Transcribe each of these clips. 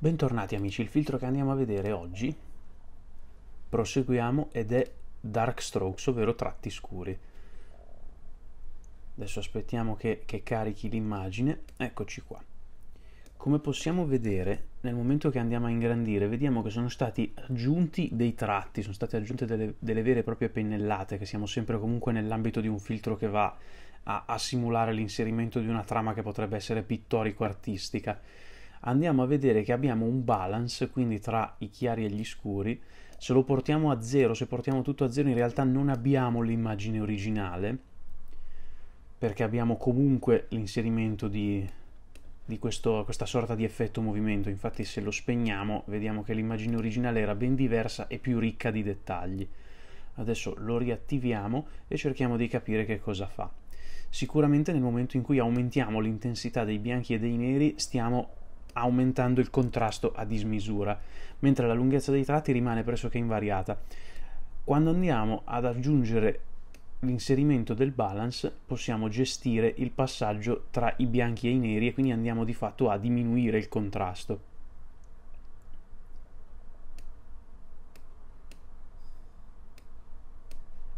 Bentornati amici, il filtro che andiamo a vedere oggi proseguiamo ed è Dark Strokes, ovvero tratti scuri. Adesso aspettiamo che, che carichi l'immagine, eccoci qua. Come possiamo vedere, nel momento che andiamo a ingrandire, vediamo che sono stati aggiunti dei tratti, sono state aggiunte delle, delle vere e proprie pennellate, che siamo sempre comunque nell'ambito di un filtro che va a, a simulare l'inserimento di una trama che potrebbe essere pittorico-artistica andiamo a vedere che abbiamo un balance, quindi tra i chiari e gli scuri, se lo portiamo a zero se portiamo tutto a zero in realtà non abbiamo l'immagine originale, perché abbiamo comunque l'inserimento di, di questo, questa sorta di effetto movimento, infatti se lo spegniamo vediamo che l'immagine originale era ben diversa e più ricca di dettagli. Adesso lo riattiviamo e cerchiamo di capire che cosa fa. Sicuramente nel momento in cui aumentiamo l'intensità dei bianchi e dei neri stiamo aumentando il contrasto a dismisura, mentre la lunghezza dei tratti rimane pressoché invariata. Quando andiamo ad aggiungere l'inserimento del balance possiamo gestire il passaggio tra i bianchi e i neri e quindi andiamo di fatto a diminuire il contrasto.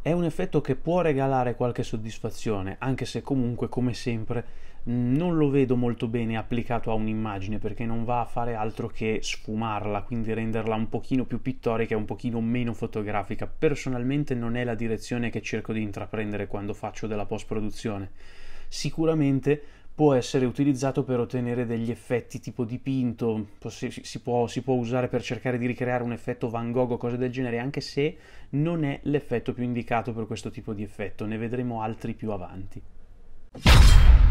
È un effetto che può regalare qualche soddisfazione, anche se comunque, come sempre, non lo vedo molto bene applicato a un'immagine perché non va a fare altro che sfumarla, quindi renderla un pochino più pittorica e un pochino meno fotografica. Personalmente non è la direzione che cerco di intraprendere quando faccio della post-produzione. Sicuramente può essere utilizzato per ottenere degli effetti tipo dipinto, si può, si può, usare per cercare di ricreare un effetto Van Gogh o cose del genere, anche se non è l'effetto più indicato per questo tipo di effetto, ne vedremo altri più avanti.